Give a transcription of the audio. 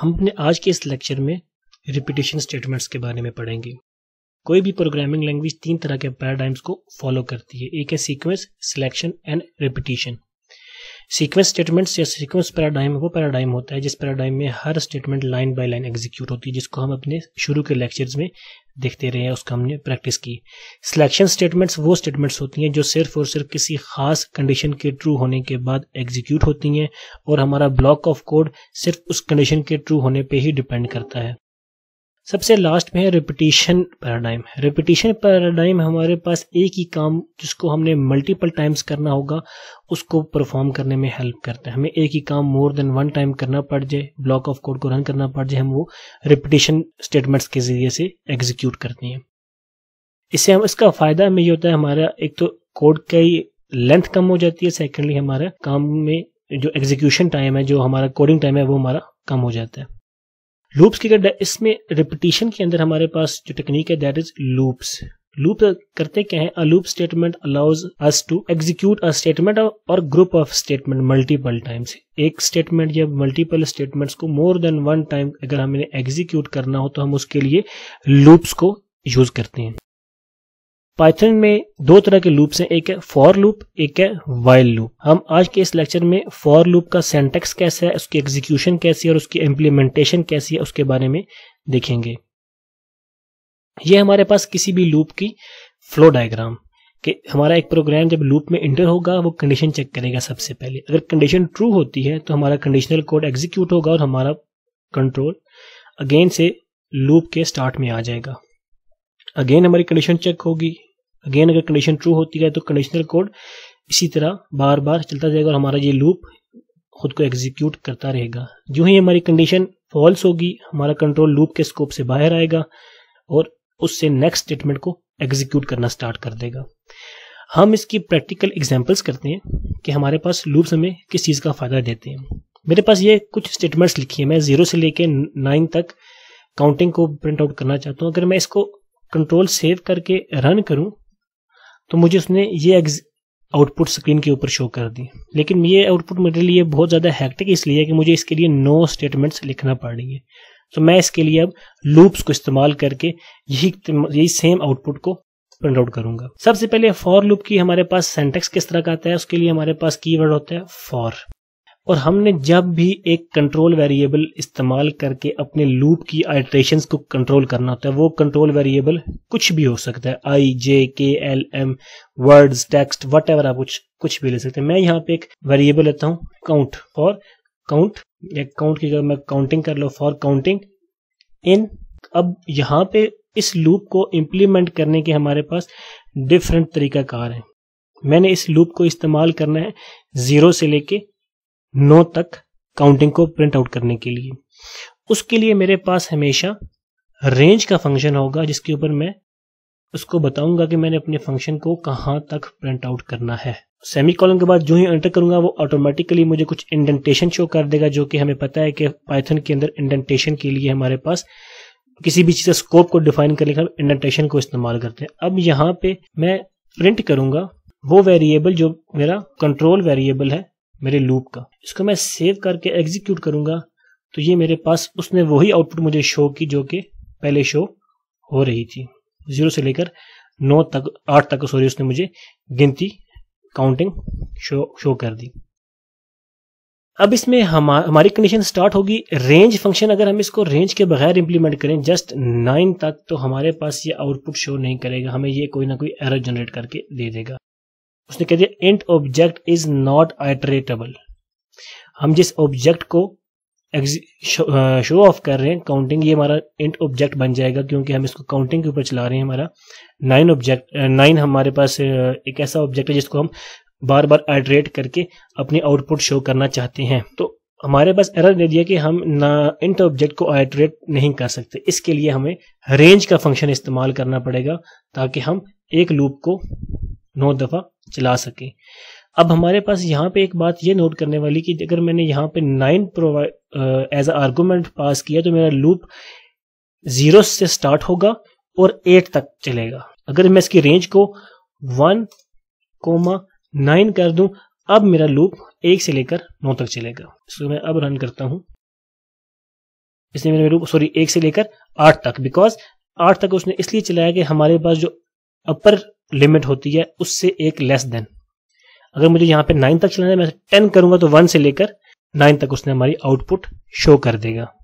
हम अपने आज के इस लेक्चर में रिपीटेशन स्टेटमेंट्स के बारे में पढ़ेंगे कोई भी प्रोग्रामिंग लैंग्वेज तीन तरह के पैराडाइम्स को फॉलो करती है एक है sequence selection and repetition sequence statements या सीक्वेंस पैराडाइम वो पैराडाइम होता है जिस पैराडाइम में हर statement line by line execute होती है जिसको हम अपने शुरू के लेक्चर्स में देखते रहे हैं उसका हमने प्रैक्टिस की सिलेक्शन स्टेटमेंट्स वो स्टेटमेंट्स होती हैं जो सिर्फ और सिर्फ किसी खास कंडीशन के ट्रू होने के बाद एग्जीक्यूट होती हैं और हमारा ब्लॉक ऑफ कोड सिर्फ उस कंडीशन के ट्रू होने पर ही डिपेंड करता है सबसे लास्ट में है रिपीटिशन पैराडाइम रिपीटिशन पैराडाइम हमारे पास एक ही काम जिसको हमने मल्टीपल टाइम्स करना होगा उसको परफॉर्म करने में हेल्प करता है हमें एक ही काम मोर देन वन टाइम करना पड़ जाए ब्लॉक ऑफ कोड को रन करना पड़ जाए हम वो रिपीटिशन स्टेटमेंट्स के जरिए से एग्जीक्यूट करते हैं इससे हम इसका फायदा हमें ये होता है हमारा एक तो कोड का ही लेंथ कम हो जाती है सेकेंडली हमारा काम में जो एग्जीक्यूशन टाइम है जो हमारा कोडिंग टाइम है वो हमारा कम हो जाता है लूप्स की अगर इसमें रिपीटिशन के अंदर हमारे पास जो टेक्निक है दैट इज लूप्स लूप करते क्या है a loop statement allows us to execute a statement और group of statement multiple times एक स्टेटमेंट या मल्टीपल स्टेटमेंट्स को मोर देन वन टाइम अगर हमें एग्जीक्यूट करना हो तो हम उसके लिए लूप्स को यूज करते हैं पाइथन में दो तरह के लूप्स हैं एक है फॉर लूप एक है वाइल लूप हम आज के इस लेक्चर में फॉर लूप का सेंटेक्स कैसा है उसकी एग्जीक्यूशन कैसी है और उसकी इम्प्लीमेंटेशन कैसी है उसके बारे में देखेंगे ये हमारे पास किसी भी लूप की फ्लो डायग्राम कि हमारा एक प्रोग्राम जब लूप में इंटर होगा वो कंडीशन चेक करेगा सबसे पहले अगर कंडीशन ट्रू होती है तो हमारा कंडीशनल कोड एग्जीक्यूट होगा और हमारा कंट्रोल अगेन से लूप के स्टार्ट में आ जाएगा अगेन हमारी कंडीशन चेक होगी अगेन अगर कंडीशन ट्रू होती है तो कंडीशनल कोड इसी तरह बार बार चलता जाएगा और हमारा ये लूप खुद को एग्जीक्यूट करता रहेगा जो ही हमारी कंडीशन फॉल्स होगी हमारा कंट्रोल लूप के स्कोप से बाहर आएगा और उससे नेक्स्ट स्टेटमेंट को एग्जीक्यूट करना स्टार्ट कर देगा हम इसकी प्रैक्टिकल एग्जाम्पल्स करते हैं कि हमारे पास लूप्स हमें किस चीज़ का फ़ायदा देते हैं मेरे पास ये कुछ स्टेटमेंट्स लिखी है मैं ज़ीरो से लेके नाइन तक काउंटिंग को प्रिंट आउट करना चाहता हूँ अगर मैं इसको कंट्रोल सेव करके रन करूँ तो मुझे उसने ये आउटपुट स्क्रीन के ऊपर शो कर दी लेकिन ये आउटपुट मेरे लिए बहुत ज़्यादा हैक्टिक इसलिए कि मुझे इसके लिए नो स्टेटमेंट्स लिखना पड़ेंगे तो मैं इसके लिए अब लूप्स को इस्तेमाल करके यही यही सेम आउटपुट को प्रिंट आउट करूंगा सबसे पहले फॉर लूप की हमारे पास सेंटेक्स किस तरह का आता है उसके लिए हमारे पास कीवर्ड होता है फॉर और हमने जब भी एक कंट्रोल वेरिएबल इस्तेमाल करके अपने लूप की आइट्रेशन को कंट्रोल करना होता है वो कंट्रोल वेरिएबल कुछ भी हो सकता है I J K L M words text what आप कुछ कुछ भी ले सकते हैं मैं यहाँ पे एक वेरिएबल लेता हूँ काउंट फॉर काउंट या काउंट की अगर मैं काउंटिंग कर लो फॉर काउंटिंग इन अब यहाँ पे इस लूप को इम्प्लीमेंट करने के हमारे पास डिफरेंट तरीका कार है मैंने इस लूप को इस्तेमाल करना है जीरो से लेके नौ तक काउंटिंग को प्रिंट आउट करने के लिए उसके लिए मेरे पास हमेशा रेंज का फंक्शन होगा जिसके ऊपर मैं उसको बताऊंगा कि मैंने अपने फंक्शन को कहां तक प्रिंट आउट करना है सेमी कॉलन के बाद जो ही एंटर करूंगा वो ऑटोमेटिकली मुझे कुछ इंडेंटेशन शो कर देगा जो कि हमें पता है कि पाइथन के अंदर इंडेंटेशन के लिए हमारे पास किसी भी चीज़ का स्कोप को डिफाइन करने का इंडेंटेशन को इस्तेमाल करते हैं अब यहाँ पे मैं प्रिंट करूंगा वो वेरिएबल जो मेरा कंट्रोल वेरिएबल है मेरे लूप का इसको मैं सेव करके एग्जीक्यूट करूंगा तो ये मेरे पास उसने वही आउटपुट मुझे शो की जो कि पहले शो हो रही थी जीरो से लेकर नौ तक आठ तक सॉरी उसने मुझे गिनती काउंटिंग शो शो कर दी अब इसमें हमा, हमारी कंडीशन स्टार्ट होगी रेंज फंक्शन अगर हम इसको रेंज के बगैर इंप्लीमेंट करें जस्ट नाइन तक तो हमारे पास ये आउटपुट शो नहीं करेगा हमें ये कोई ना कोई एरर जनरेट करके दे देगा उसने कह दिया int object is not iterable हम जिस ऑब्जेक्ट को शो ऑफ uh, कर रहे हैं काउंटिंग ये हमारा इंट ऑब्जेक्ट बन जाएगा क्योंकि हम इसको काउंटिंग के ऊपर चला रहे हैं हमारा नाइन ऑब्जेक्ट नाइन हमारे पास uh, एक ऐसा ऑब्जेक्ट है जिसको हम बार बार आइटरेट करके अपनी आउटपुट शो करना चाहते हैं तो हमारे पास एरर दे दिया कि हम ना इंट ऑब्जेक्ट को आइटरेट नहीं कर सकते इसके लिए हमें रेंज का फंक्शन इस्तेमाल करना पड़ेगा ताकि हम एक लूप को नौ दफ़ा चला सके अब हमारे पास यहाँ पे एक बात ये नोट करने वाली कि अगर मैंने यहाँ पे nine provide as argument pass किया तो मेरा लूप जीरो से स्टार्ट होगा और एट तक चलेगा अगर मैं इसकी रेंज को वन कोमा नाइन कर दूं अब मेरा लूप एक से लेकर नौ तक चलेगा सो मैं अब रन करता हूं इसने मेरा लूप सॉरी एक से लेकर आठ तक बिकॉज आठ तक उसने इसलिए चलाया कि हमारे पास जो अपर लिमिट होती है उससे एक लेस देन अगर मुझे यहां पे नाइन तक चलाना है मैं टेन करूंगा तो वन से लेकर नाइन तक उसने हमारी आउटपुट शो कर देगा